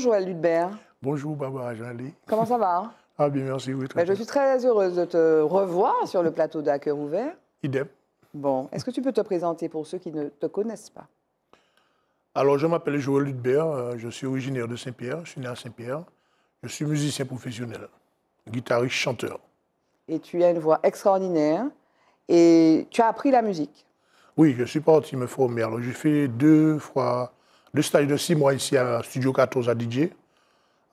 Bonjour Joël Ludbert. Bonjour Barbara Jalé. Comment ça va Ah bien, merci, oui. Ben, je suis très heureuse de te revoir sur le plateau d'Accueil ouvert. Idem. Bon, est-ce que tu peux te présenter pour ceux qui ne te connaissent pas Alors, je m'appelle Joël Ludbert, euh, je suis originaire de Saint-Pierre, je suis né à Saint-Pierre. Je suis musicien professionnel, guitariste, chanteur. Et tu as une voix extraordinaire et tu as appris la musique. Oui, je suis parti me former. Alors, j'ai fait deux fois deux stages de six mois ici à Studio 14 à DJ.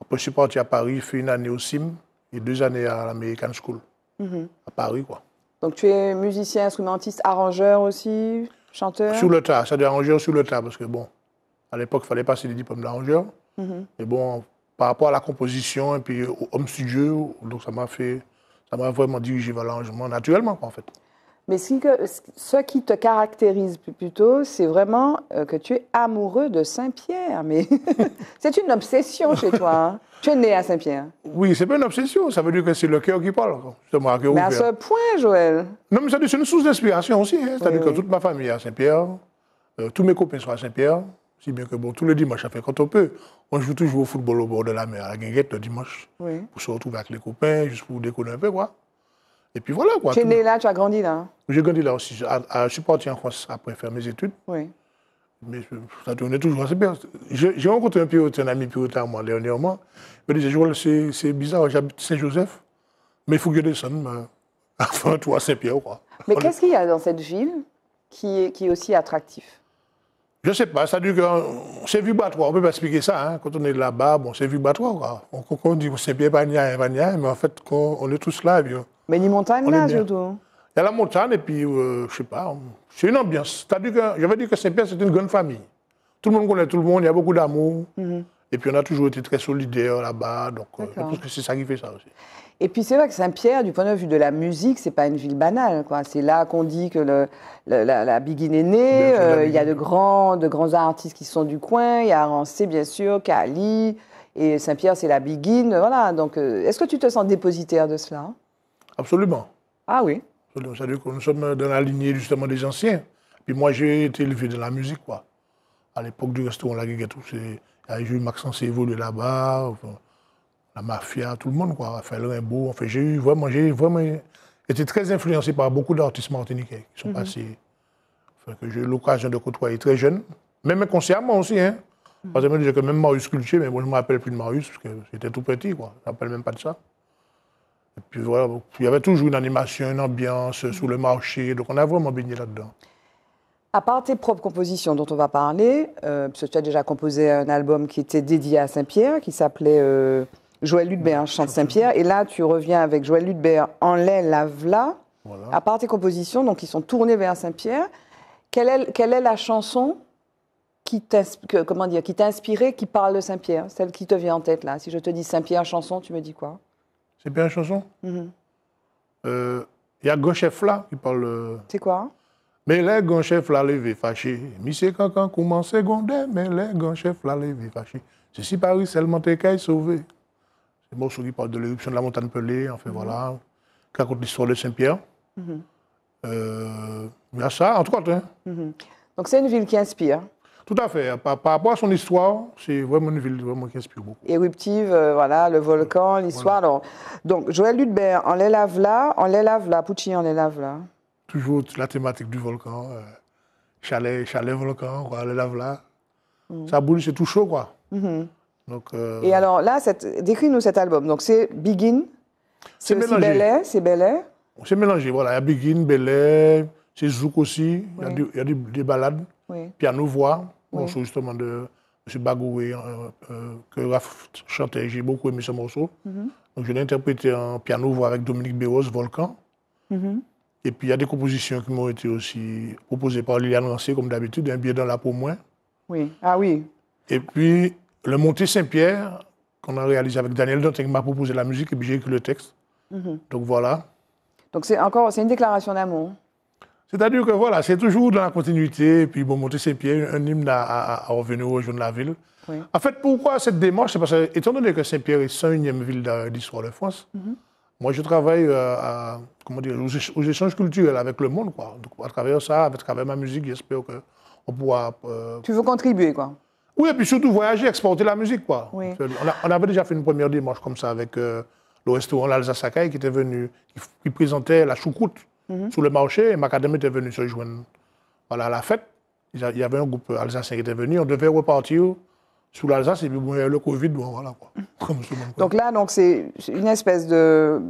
Après, je suis parti à Paris, fait une année au CIM et deux années à l'American School, mhm. à Paris, quoi. Donc, tu es musicien, instrumentiste, arrangeur aussi, chanteur Sur le tas, ça à arrangeur sur le tas, parce que bon, à l'époque, il fallait passer des diplômes d'arrangeur. Mhm. Mais bon, par rapport à la composition et puis au home studio, donc ça m'a fait, ça m'a vraiment dirigé vers l'arrangement naturellement, en fait. Mais ce, qui te caractérise plutôt, c'est vraiment euh, que tu es amoureux de Saint-Pierre. Mais c'est une obsession chez toi. Hein. Tu es né à Saint-Pierre. Oui, c'est pas une obsession. Ça veut dire que c'est le cœur qui parle. mais à ce point, Joël. Non, mais c'est une source d'inspiration aussi. Hein. C'est-à-dire que toute ma famille est à Saint-Pierre. Euh, tous mes copains sont à Saint-Pierre. Si bien que bon, tous les dimanches, quand on peut. On joue toujours au football au bord de la mer, à la guinguette le dimanche. Pour se retrouver avec les copains, juste pour déconner un peu, quoi. Et puis voilà quoi. Tu es né là, tu as grandi là hein? J'ai grandi là aussi. Ah, ah, je suis parti en France après faire mes études. Oui. Mais ça tournait toujours assez bien. J'ai rencontré un pilote, un ami pilote à moi, dernièrement. Il me disait c'est bizarre, j'habite Saint-Joseph, mais il faut que je descende enfin, toi, à Saint-Pierre. Quoi. Mais qu'est-ce qu'il y a dans cette ville qui est, aussi attractif Je ne sais pas, ça veut dire qu'on s'est vu on ne peut pas expliquer ça. Hein. Quand on est là-bas, bon, on s'est vu Quoi. On, on dit Saint-Pierre, pas mais en fait, on, est tous là. vieux. Mais ni montagne, là, surtout. Il y a la montagne, et puis, je euh, je sais pas, c'est une ambiance. j'avais dit que Saint-Pierre, c'est une grande famille. Tout le monde connaît tout le monde, il y a beaucoup d'amour. Mhm. Et puis, on a toujours été très solidaires là-bas. Donc, euh, je pense que c'est ça qui fait ça aussi. Et puis, c'est vrai que Saint-Pierre, du point de vue de la musique, c'est pas une ville banale. C'est là qu'on dit que le, la, la Biguine est née. Euh, il y a de grands, de grands artistes qui sont du coin. Il y a Rancé, bien sûr, Cali. Et Saint-Pierre, c'est la Biguine. Voilà. Donc, est-ce que tu te sens dépositaire de cela Absolument. Ah oui C'est-à-dire que nous sommes dans la lignée justement des anciens. Puis moi, j'ai été élevé dans la musique, quoi. À l'époque du restaurant La y j'ai eu Maxence évolué là-bas, la mafia, tout le monde, quoi. Rimbaud. Enfin, j'ai eu vraiment, j'ai vraiment été très influencé par beaucoup d'artistes martiniquais qui sont mhm. passés. que j'ai eu l'occasion de côtoyer très jeune, même inconsciemment aussi, hein. Mhm. Parce que même Marius Cultier, mais moi je ne m'appelle plus de Marius, parce que j'étais tout petit, quoi. Je ne me même pas de ça puis il y avait toujours une animation, une ambiance sous le marché, donc on a vraiment baigné là-dedans. À part tes propres compositions dont on va parler, euh, parce que tu as déjà composé un album qui était dédié à Saint-Pierre, qui s'appelait euh, Joël Ludbert chante Saint-Pierre, et là tu reviens avec Joël Ludbert en lait lave-la. À part tes compositions, donc qui sont tournées vers Saint-Pierre, quelle est, quelle est la chanson qui t'a inspiré, qui parle de Saint-Pierre, celle qui te vient en tête là Si je te dis Saint-Pierre chanson, tu me dis quoi c'est bien une Chanson Il mhm. euh, y a grand chef là qui parle. Euh, c'est quoi Mais les grands chefs là, levé fâché. quand Cancan commence secondaire, mais les grands chefs là, levé fâché. si Paris, seulement tes cailles sauvé. C'est moi morceau qui parle de l'éruption de la montagne Pelée, enfin mhm. voilà, qui raconte l'histoire de Saint-Pierre. il mhm. euh, y a ça, entre autres. Hein. Donc c'est une ville qui inspire. Tout à fait. Par, rapport à son histoire, c'est vraiment une ville qui inspire beaucoup. Éruptive, euh, voilà, le volcan, l'histoire. Donc, Joël Ludbert, on les lave là, on les lave là, Poutine, on les lave là. Toujours la thématique du volcan, euh, chalet, chalet volcan, on les lave là. Mhm. Ça boule, c'est tout chaud, quoi. Mhm. Donc, euh, Et alors là, décris-nous cet album. Donc, c'est Begin, c'est Belay, c'est Belay. C'est mélangé, voilà. Il y a Begin, Belay, c'est Zouk aussi, il y a, des, il y a balades, piano-voix morceau justement de M. Bagoué euh, euh, que Raph chantait. J'ai beaucoup aimé ce morceau. Mhm. Donc je l'ai interprété en piano-voix avec Dominique Béros, Volcan. Mhm. Et puis il y a des compositions qui m'ont été aussi proposées par Liliane Lancier, comme d'habitude, Un billet dans la peau moins ». Oui, ah oui. Et puis le Monté Saint-Pierre, qu'on a réalisé avec Daniel Dantin, qui m'a proposé la musique et puis j'ai écrit le texte. Mhm. Donc voilà. Donc c'est encore, c'est une déclaration d'amour. C'est-à-dire que voilà, c'est toujours dans la continuité, puis bon, monter ses pieds, un hymne à, revenu au jour de la ville. En fait, pourquoi cette démarche C'est parce que, étant donné que Saint-Pierre est 101e ville d'histoire de France, mhm. moi je travaille euh, comment dire, aux, échanges culturels avec le monde. Quoi. Donc, à travers ça, à travers ma musique, j'espère qu'on pourra. Euh, tu veux contribuer, quoi Oui, et puis surtout voyager, exporter la musique. Quoi. On, avait déjà fait une première démarche comme ça avec euh, le restaurant L'Alsace Sakai qui était venu, qui, qui présentait la choucroute. Mhm. sous le marché. Et Macadam était venu se joindre voilà, à la fête. Il y avait un groupe alsacien qui était venu. On devait repartir sous l'Alsace et puis bon, il y a le Covid, bon, voilà mhm. quoi. Donc là, donc c'est une espèce de,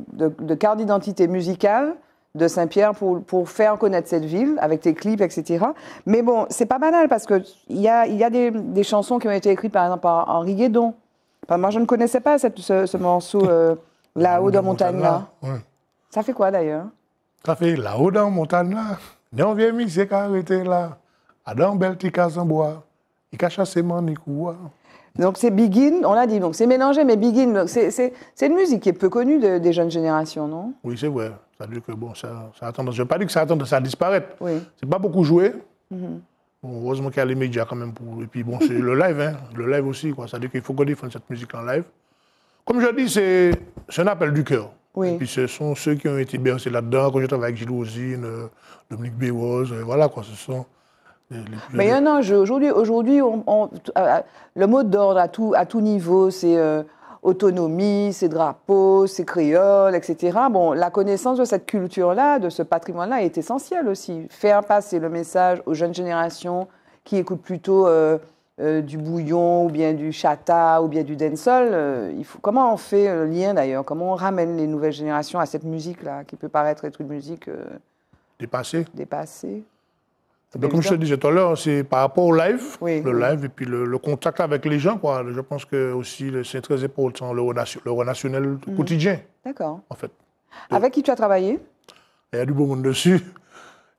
carte d'identité musicale de Saint-Pierre pour, pour, faire connaître cette ville avec tes clips, etc. Mais bon, c'est pas banal parce qu'il y a, y a des, chansons qui ont été écrites par exemple par Henri Guédon. moi, je ne connaissais pas cette, ce, morceau euh, ah, là-haut dans montagne là. Ça fait quoi d'ailleurs ça fait là-haut dans la montagne, là. Non, vieux c'est qui arrêté là. Adam Beltika en bois. Il a chassé mon Donc c'est Begin, on l'a dit, donc c'est mélangé, mais Begin, c'est une musique qui est peu connue des jeunes générations, non Oui, c'est vrai. Ça veut que bon, ça, ça a tendance, je n'ai pas dit que ça a tendance à disparaître. Oui. C'est pas beaucoup joué. Mhm. heureusement qu'il y a les médias quand même pour. Et puis bon, c'est le live, hein, le live aussi, quoi. Ça veut dire qu'il faut qu'on défende cette musique en live. Comme je dis, c'est un appel du cœur. Et puis ce sont ceux qui ont été bercés là-dedans. Quand je travaille avec Gilles Rosine, euh, Dominique Béoz, euh, voilà quoi, ce sont. Mais il Aujourd'hui, aujourd'hui on, euh, le mot d'ordre à tout, à tout niveau, c'est autonomie, c'est drapeau, c'est créole, etc. Bon, la connaissance de cette culture-là, de ce patrimoine-là, est essentielle aussi. Faire passer le message aux jeunes générations qui écoutent plutôt. Euh, du bouillon ou bien du chata ou bien du dancehall. Euh, il faut, comment on fait euh, le lien d'ailleurs Comment on ramène les nouvelles générations à cette musique-là qui peut paraître être une musique dépassée Dépassée. Eh ben, comme je te disais tout à l'heure, hein, c'est par rapport au live, le live et puis le, contact avec les gens. Quoi. Je pense que aussi c'est très important, le, le relationnel mhm. quotidien. D'accord. En fait. avec qui tu as travaillé Il y a du beau monde dessus.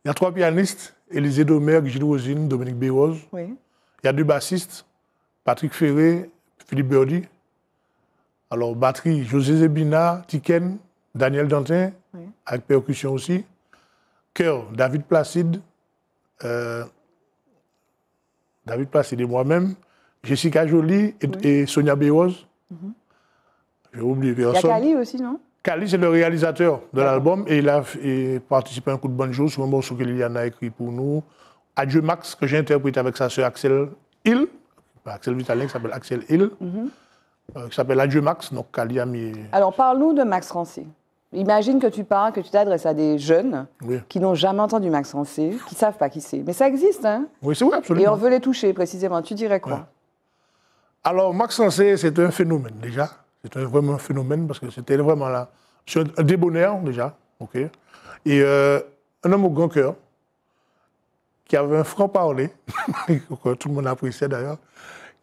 Il y a trois pianistes, Élisée Domergue, Gilles Rosine, Dominique Béroz. Oui. Il y a deux bassistes, Patrick Ferré, Philippe Berdi. Alors, batterie, José Zebina, Tiken, Daniel Dantin, avec percussion aussi. Cœur, David Placide, euh, David Placide et moi-même. Jessica Jolie et, Sonia Béroz. Mhm. J'ai oublié personne. Il Kali aussi, non Kali, c'est le réalisateur de l'album et il a participé à un coup de bonne sur un morceau que Liliana a écrit pour nous. Adieu Max, que j'ai interprété avec sa sœur Axel Hill, pas Axel Vitalin, qui s'appelle Axel Hill, euh, qui s'appelle Adieu Max, donc Kaliam Alors parle-nous de Max Rancé. Imagine que tu parles, que tu t'adresses à des jeunes qui n'ont jamais entendu Max Rancé, qui ne savent pas qui c'est. Mais ça existe, hein Oui, c'est vrai, absolument. Et on veut les toucher, précisément. Tu dirais quoi Alors, Max Rancé, c'est un phénomène, déjà. C'est vraiment un phénomène, parce que c'était vraiment là. Un débonnaire, déjà, OK Et euh, un homme au grand cœur, qui avait un franc-parler, que tout le monde appréciait d'ailleurs,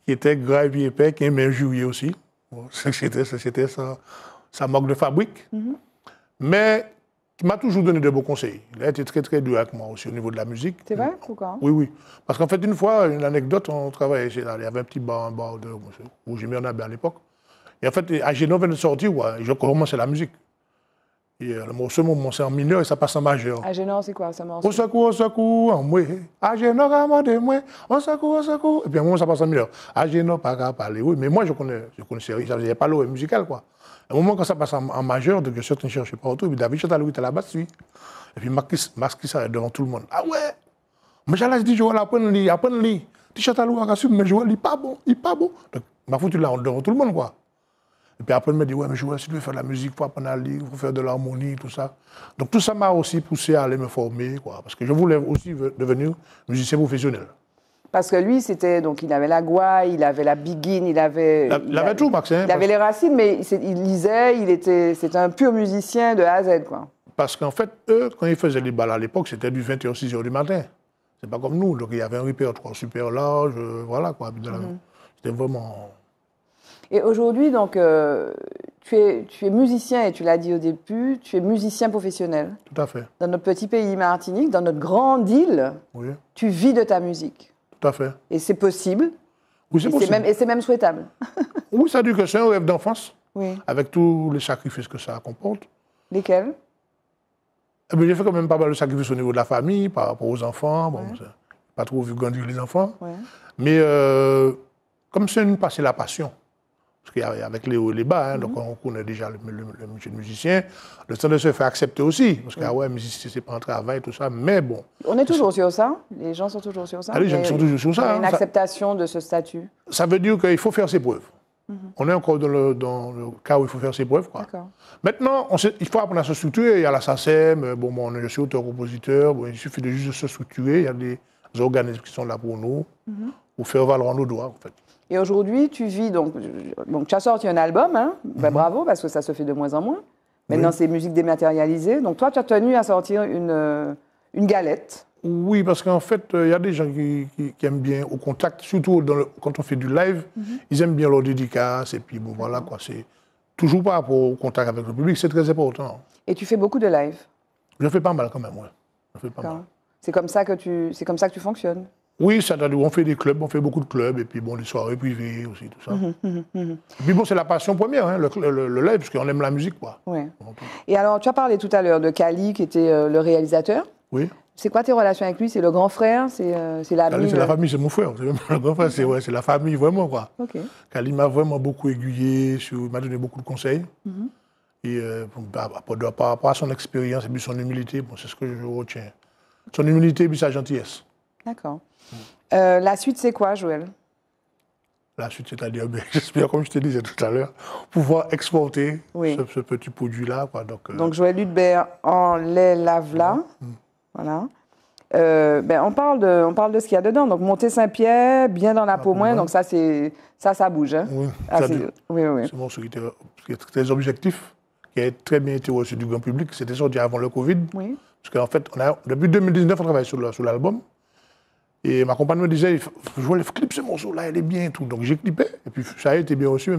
qui était grave et épais, qui aimait jouer aussi. C'était sa, ça marque de fabrique. Mm-hmm. Mais qui m'a toujours donné de beaux conseils. Il a été très, très dur avec moi aussi au niveau de la musique. C'est vrai Pourquoi Oui, oui. Parce qu'en fait, une fois, une anecdote, on travaillait chez Il y avait un petit bar, un bar où j'ai mis à l'époque. Et en fait, à Genova, il venait de sortir, ouais, je commençais la musique. Et euh, le moment mon c'est en mineur et ça passe en majeur. Agénor, c'est quoi ça morceau Au secours, au secours, en moi. Agénor, à moi de moi. Au secours, au secours. Et puis à un moment, ça passe en mineur. Agénor, pas à parler. Oui, mais moi, je connais, je connaissais Il Ça faisait pas l'eau musicale, quoi. À un moment, quand ça passe en, en majeur, donc je ne cherchais pas autour. Et puis David Chantalou à là-bas, basse, lui. Et puis Marquis, Marquis s'arrête devant tout le monde. Ah ouais Mais j'allais dire, je vais l'apprendre, apprendre-lui. Tu chantes à l'ouïe, mais je vois, il pas bon, il pas bon. Donc, ma foutu là, devant tout le monde, quoi. Et puis après, il me dit, ouais, mais je vois, si tu veux faire de la musique, il faut apprendre à lire, il faut faire de l'harmonie, tout ça. Donc tout ça m'a aussi poussé à aller me former, quoi, parce que je voulais aussi devenir musicien professionnel. Parce que lui, c'était donc il avait la gouaille, il avait la biguine, il avait. il, avait, tout, Max. Hein, il avait les racines, mais il, lisait, il était, c'était un pur musicien de A à Z, quoi. Parce qu'en fait, eux, quand ils faisaient les balles à l'époque, c'était du 21 h 6h du matin. C'est pas comme nous. Donc il y avait un repair 3 super large, euh, voilà, quoi. Mhm. C'était vraiment. Et aujourd'hui, donc, euh, tu, es, tu es musicien, et tu l'as dit au début, tu es musicien professionnel. Tout à fait. Dans notre petit pays Martinique, dans notre grande île, tu vis de ta musique. Tout à fait. Et c'est possible. Oui, c'est possible. et c'est même souhaitable. oui, ça dit que c'est un rêve d'enfance. Oui. Avec tous les sacrifices que ça comporte. Lesquels eh J'ai fait quand même pas mal de sacrifices au niveau de la famille, par rapport aux enfants. Bon, pas trop vu grandir les enfants. Mais euh, comme c'est une la passion parce qu'avec les hauts et les bas, hein, donc mhm. on connaît déjà le, le, le, musicien. Le temps de se faire accepter aussi, parce que, mhm. ouais, musicien, c'est pas un travail, tout ça, mais bon. On est toujours sur ça, les gens sont toujours sur ça. Ah, les gens sont toujours sur ça. une hein, acceptation de ce statut. Ça veut dire qu'il faut faire ses preuves. Mhm. On est encore dans le, cas où il faut faire ses preuves. Quoi. Maintenant, il faut apprendre à se structurer. Il y a la SACEM, euh, bon, bon, je suis auteur-compositeur, il suffit de juste se structurer. Il y a des organismes qui sont là pour nous, pour faire valoir nos droits, en fait. Et aujourd'hui, tu vis donc, donc tu as sorti un album, hein ben, mhm. bravo, parce que ça se fait de moins en moins. Maintenant, c'est musique dématérialisée. Donc, toi, tu as tenu à sortir une, euh, une galette. Oui, parce qu'en fait, euh, il y a des gens qui, aiment bien au contact, surtout quand on fait du live, mhm. ils aiment bien leur dédicace. Et puis, bon, voilà, quoi, c'est toujours pas pour au contact avec le public, c'est très important. Et tu fais beaucoup de live Je fais pas mal quand même, oui. Je fais pas mal. C'est comme ça que tu, c'est comme ça que tu fonctionnes oui, on fait des clubs, on fait beaucoup de clubs, et puis bon, les soirées privées aussi, tout ça. Mais mhm, mhm, mhm. Et puis bon, c'est la passion première, hein, le, live, parce qu'on aime la musique, quoi. Et alors, tu as parlé tout à l'heure de Kali, qui était euh, le réalisateur. Oui. C'est quoi tes relations avec lui C'est le grand frère C'est euh, la famille. C'est la famille, c'est mon frère. C'est c'est la famille, vraiment, quoi. Kali m'a vraiment beaucoup aiguillé, il m'a donné beaucoup de conseils. Et euh, par, rapport à son expérience et puis son humilité, bon, c'est ce que je retiens. Son humilité et puis sa gentillesse. D'accord. Euh, la suite, c'est quoi, Joël La suite, c'est-à-dire, ben, j'espère, comme je te disais tout à l'heure, pouvoir exporter ce, petit produit-là. Donc, euh, donc, Joël Ludbert en les lave là. Mhm. Mhm. Voilà. Euh, ben, on, parle de, on parle de ce qu'il y a dedans. Donc, monter Saint-Pierre, bien dans la peau moins, donc ça, c'est, ça, ça bouge. Hein. Ah, oui, c'est, oui, oui. bon, qui était très objectif, qui a très bien été reçu du grand public. C'était sorti avant le Covid. Oui. Parce qu'en fait, on a, depuis 2019, on travaille sur, l'album. Et ma compagne me disait, je voulais clip ce morceau-là, elle est bien et tout. Donc j'ai clippé, et puis ça a été bien reçu.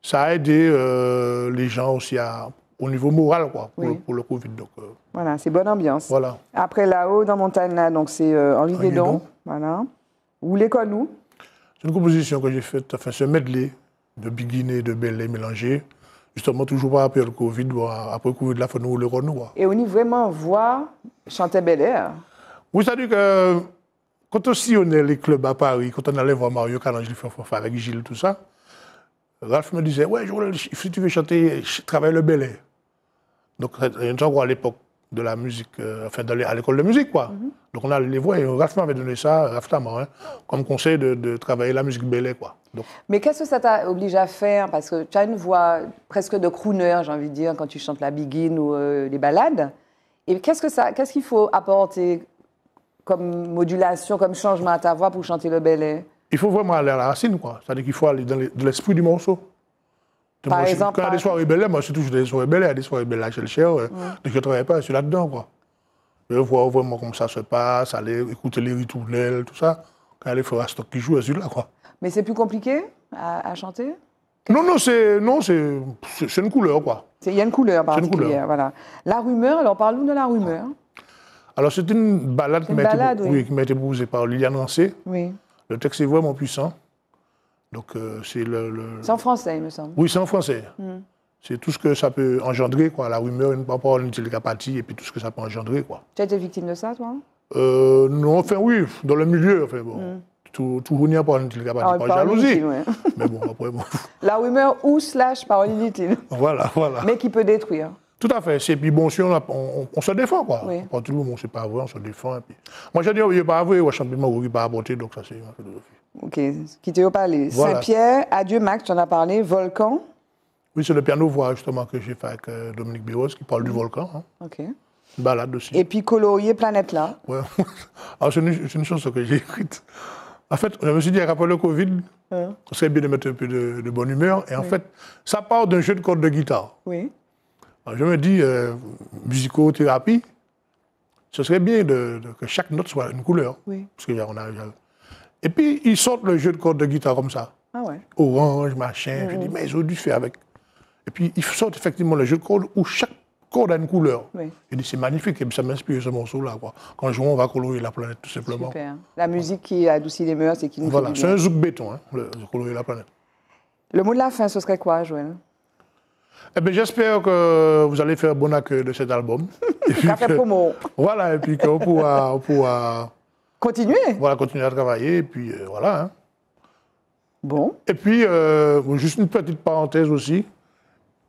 Ça a aidé euh, les gens aussi au niveau moral, quoi, pour, le, Covid. Donc, euh, voilà, c'est bonne ambiance. Voilà. Après, là-haut, dans Montagne, là, donc c'est en euh, Henri Védon. Voilà. ou les nous C'est une composition que j'ai faite, enfin, ce medley de Biguiné et de Belay mélangé. Justement, toujours pas après le Covid, après le Covid, là, il faut nous le renouer. Et on y vraiment voit chanter Bel Air. Oui, cest à que quand on sillonnait les clubs à Paris, quand on allait voir Mario Calangeli avec Gilles, tout ça, Ralph me disait Ouais, si tu veux chanter, travaille le Donc bel air. Donc, à l'époque de la musique, euh, enfin, d'aller à l'école de musique, quoi. Mm-hmm. Donc, on allait les voir et Ralph m'avait donné ça, Ralph Tamar, hein, comme conseil de, travailler la musique bel quoi. Donc. Mais qu'est-ce que ça t'a obligé à faire Parce que tu as une voix presque de crooner, j'ai envie de dire, quand tu chantes la biguine ou euh, les ballades. Et qu'est-ce que ça, qu'est-ce qu'il faut apporter comme modulation, comme changement à ta voix pour chanter le ballet? Il faut vraiment aller à la racine, quoi. C'est-à-dire qu'il faut aller dans l'esprit du morceau. par exemple, quand a des soirées belles, moi, suis toujours des soirées belles, des soirées belles, chez le chien, euh, ouais. Mm. donc je travaille pas, je suis là-dedans, quoi. Je voir vraiment comment ça se passe, aller écouter les ritournelles, tout ça. Quand a les Stock qui joue, c'est là, quoi. Mais c'est plus compliqué à, chanter non, non, c'est non, c'est C'est une couleur, quoi. Il y a une couleur par une voilà. La rumeur, alors parle de la rumeur. Alors, c'est une balade, qui, m'a été proposée par Liliane Rancé. Oui. Le texte est vraiment puissant. Donc, euh, c'est le, le... en français, il me semble. Oui, c'est en français. Hmm. C'est tout ce que ça peut engendrer, quoi. La rumeur, une parole, inutile une télépathie, et puis tout ce que ça peut engendrer, quoi. Tu as été victime de ça, toi hein? euh, Non, enfin, oui, dans le milieu, enfin, bon. Hmm. tout, tout n'y a pas une par ah, jalousie. Mais bon, après, La rumeur ou slash parole inutile. Voilà, voilà. Mais qui peut détruire. Tout à fait. et puis bon, si on, on, se défend, quoi. Oui. tout le monde, c'est pas vrai, on se défend. Et puis... Moi, j'ai dit, veut pas avoué, au ne veut pas avouer, donc ça, c'est ma philosophie. Ok. quittez au parlé Saint-Pierre, Adieu Max, tu en as parlé, Volcan Oui, c'est le piano-voix, justement, que j'ai fait avec euh, Dominique Biros, qui parle du mm. volcan. Hein. Ok. balade aussi. Et puis, colorier Planète là. Oui, Alors, ah, c'est une, chose que j'ai écrite. En fait, je me suis dit, après le Covid, hein. ce serait bien de mettre un peu de, bonne humeur. Et en fait, ça part d'un jeu de cordes de guitare. Oui je me dis, euh, musicothérapie, ce serait bien que chaque note soit une couleur. Oui. Parce a, et puis, ils sortent le jeu de cordes de guitare comme ça. Ah Orange, machin. Je dis, mmh. mais ils ont dû faire avec. Et puis, ils sortent effectivement le jeu de cordes où chaque corde a une couleur. Oui. Je dis, c'est magnifique. Et ça m'inspire ce morceau-là. Quand jouons, on va colorer la planète, tout simplement. Super. La musique qui adoucit les mœurs c'est qui nous Voilà, c'est un zouk béton, hein, le, la planète. Le mot de la fin, ce serait quoi, Joël eh ben, j'espère que vous allez faire bon accueil de cet album. Café pour promo. Voilà, et puis qu'on pourra, Continuer Voilà, continuer à travailler, et puis euh, voilà. Hein. Bon. Et puis, euh, juste une petite parenthèse aussi,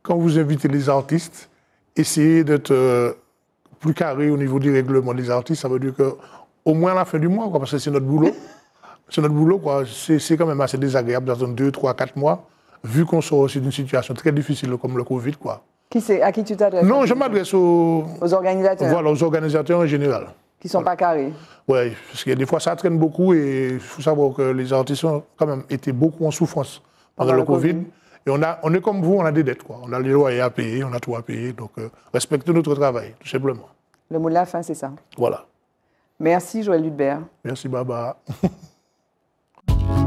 quand vous invitez les artistes, essayez d'être euh, plus carré au niveau du règlement des artistes. Ça veut dire que au moins à la fin du mois, quoi, parce que c'est notre boulot. c'est notre boulot, quoi. C'est quand même assez désagréable un deux, trois, quatre mois vu qu'on sort aussi d'une situation très difficile comme le Covid, quoi. Qui à qui tu t'adresses Non, je m'adresse aux... organisateurs. Voilà, aux organisateurs en général. Qui ne sont pas carrés. Oui, parce que des fois, ça traîne beaucoup et il faut savoir que les artistes ont quand même été beaucoup en souffrance pendant, le, COVID. Et on, a, on est comme vous, on a des dettes. Quoi. On a les loyers à payer, on a tout à payer. Donc, euh, respectez notre travail, tout simplement. Le mot de la fin, c'est ça. Voilà. Merci, Joël Ludbert. Merci, Baba.